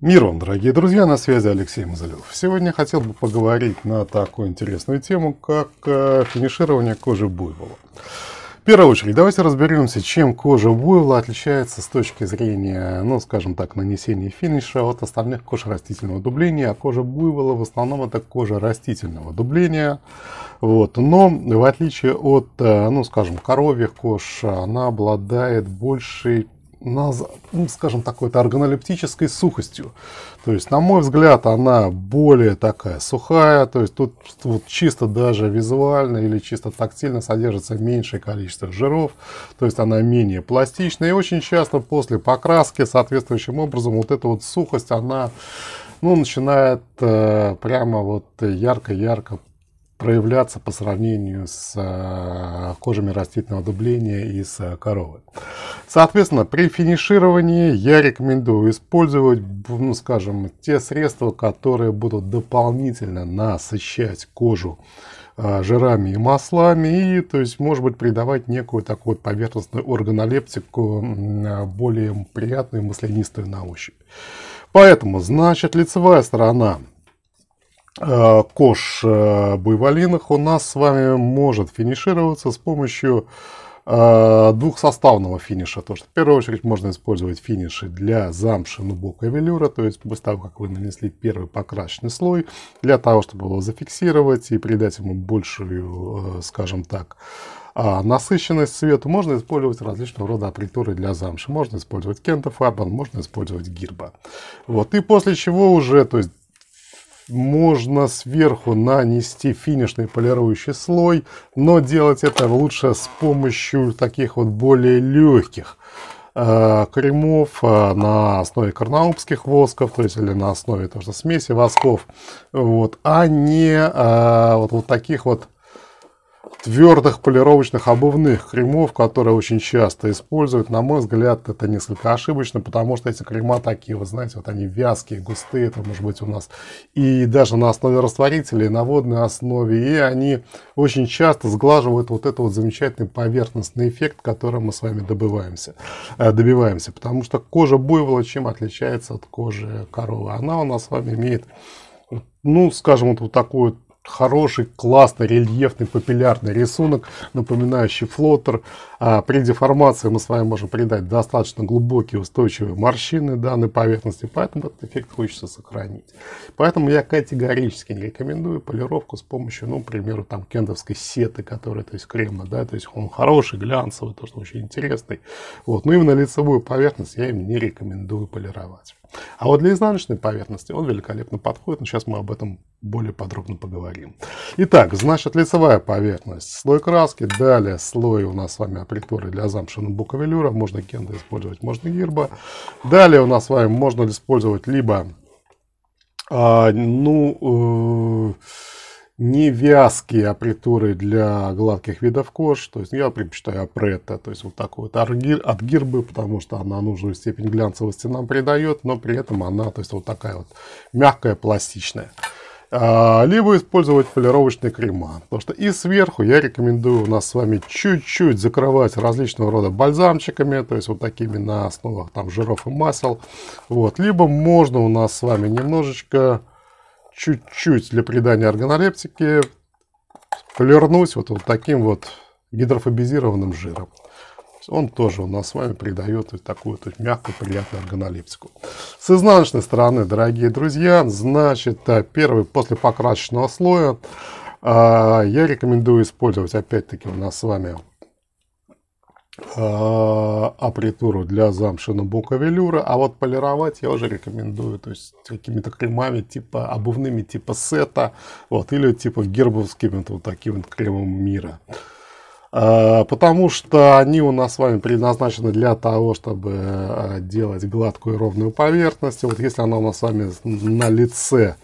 Мир вам, дорогие друзья, на связи Алексей Мазалев. Сегодня хотел бы поговорить на такую интересную тему, как э, финиширование кожи буйвола. В первую очередь, давайте разберемся, чем кожа буйвола отличается с точки зрения, ну, скажем так, нанесения финиша от остальных кож растительного дубления. А кожа буйвола в основном это кожа растительного дубления. Вот. Но в отличие от, э, ну, скажем, коровьих кож, она обладает большей наз... Ну, скажем, такой то органолептической сухостью. То есть, на мой взгляд, она более такая сухая, то есть тут вот, чисто даже визуально или чисто тактильно содержится меньшее количество жиров, то есть она менее пластичная и очень часто после покраски соответствующим образом вот эта вот сухость, она ну, начинает э, прямо вот ярко-ярко проявляться по сравнению с э, кожами растительного дубления и с коровы. Соответственно, при финишировании я рекомендую использовать, ну, скажем, те средства, которые будут дополнительно насыщать кожу э, жирами и маслами, и, то есть, может быть, придавать некую такую поверхностную органолептику э, более приятную и маслянистую на ощупь. Поэтому, значит, лицевая сторона Э, кош э, Буйволиных у нас с вами может финишироваться с помощью э, двух составного финиша. То, что в первую очередь можно использовать финиши для замши нубок и велюра, то есть после того, как вы нанесли первый покрашенный слой, для того, чтобы его зафиксировать и придать ему большую, скажем так, а, насыщенность цвету можно использовать различного рода апритуры для замши. Можно использовать кента фарбан, можно использовать гирба. Вот. И после чего уже, то есть можно сверху нанести финишный полирующий слой, но делать это лучше с помощью таких вот более легких э, кремов э, на основе карнаубских восков, то есть или на основе тоже смеси восков, вот, а не э, вот, вот таких вот твердых полировочных обувных кремов, которые очень часто используют. На мой взгляд, это несколько ошибочно, потому что эти крема такие, вы знаете, вот они вязкие, густые, это может быть у нас и даже на основе растворителей, на водной основе, и они очень часто сглаживают вот этот вот замечательный поверхностный эффект, который мы с вами добиваемся, э, добиваемся, потому что кожа буйвола чем отличается от кожи коровы? Она у нас с вами имеет ну, скажем, вот, вот такую хороший, классный, рельефный, популярный рисунок, напоминающий флотер. А при деформации мы с вами можем придать достаточно глубокие устойчивые морщины данной поверхности, поэтому этот эффект хочется сохранить. Поэтому я категорически не рекомендую полировку с помощью, ну, к примеру, там кендовской сеты, которая, то есть крема, да, то есть он хороший, глянцевый, тоже очень интересный. Вот, но именно лицевую поверхность я им не рекомендую полировать. А вот для изнаночной поверхности он великолепно подходит, но сейчас мы об этом более подробно поговорим. Итак, значит, лицевая поверхность, слой краски, далее слой у нас с вами апритуры для замшина буковелюра, можно кенда использовать, можно гирба. Далее у нас с вами можно использовать либо, а, ну... Э не вязкие апритуры для гладких видов кож. То есть я предпочитаю апретто, то есть вот такой вот аргир, от гирбы, потому что она нужную степень глянцевости нам придает, но при этом она, то есть вот такая вот мягкая, пластичная. А, либо использовать полировочные крема. Потому что и сверху я рекомендую у нас с вами чуть-чуть закрывать различного рода бальзамчиками, то есть вот такими на основах там жиров и масел. Вот. Либо можно у нас с вами немножечко чуть-чуть для придания органолептики полирнуть вот, вот таким вот гидрофобизированным жиром. Он тоже у нас с вами придает вот такую то мягкую, приятную органолептику. С изнаночной стороны, дорогие друзья, значит, э, первый после покрасочного слоя э, я рекомендую использовать, опять-таки, у нас с вами а, апритуру для замши на велюра, а вот полировать я уже рекомендую, то есть какими-то кремами типа обувными типа сета, вот, или типа гербовскими вот таким вот кремом мира. А, потому что они у нас с вами предназначены для того, чтобы э, делать гладкую и ровную поверхность. вот если она у нас с вами на лице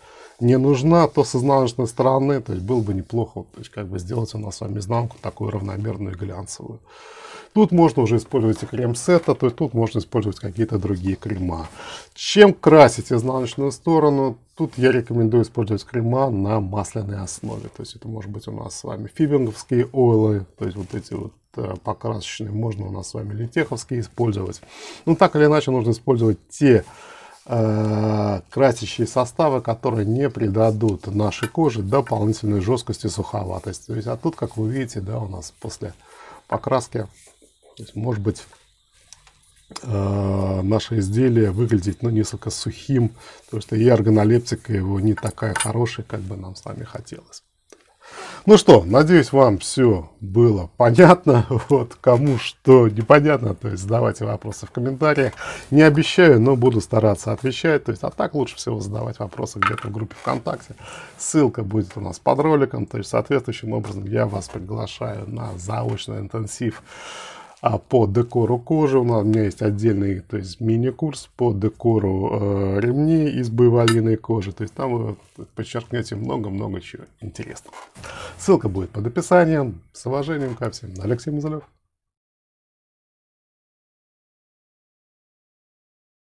не нужна, то с изнаночной стороны, то есть было бы неплохо, то есть как бы сделать у нас с вами изнанку такую равномерную глянцевую. Тут можно уже использовать и крем сета, то есть тут можно использовать какие-то другие крема. Чем красить изнаночную сторону? Тут я рекомендую использовать крема на масляной основе. То есть это может быть у нас с вами фибинговские ойлы, то есть вот эти вот э, покрасочные, можно у нас с вами литеховские использовать. Ну так или иначе нужно использовать те Э, красящие составы, которые не придадут нашей коже дополнительной жесткости и суховатости. То есть, а тут, как вы видите, да, у нас после покраски, есть, может быть, э, наше изделие выглядит ну, несколько сухим, потому что и органолептика его не такая хорошая, как бы нам с вами хотелось. Ну что, надеюсь, вам все было понятно. Вот кому что непонятно, то есть задавайте вопросы в комментариях. Не обещаю, но буду стараться отвечать. То есть, а так лучше всего задавать вопросы где-то в группе ВКонтакте. Ссылка будет у нас под роликом. То есть, соответствующим образом я вас приглашаю на заочный интенсив а по декору кожи. У меня есть отдельный то есть мини-курс по декору э, ремней из бывалиной кожи. То есть там вы подчеркнете много-много чего интересного. Ссылка будет под описанием. С уважением ко всем. Алексей Мазалев.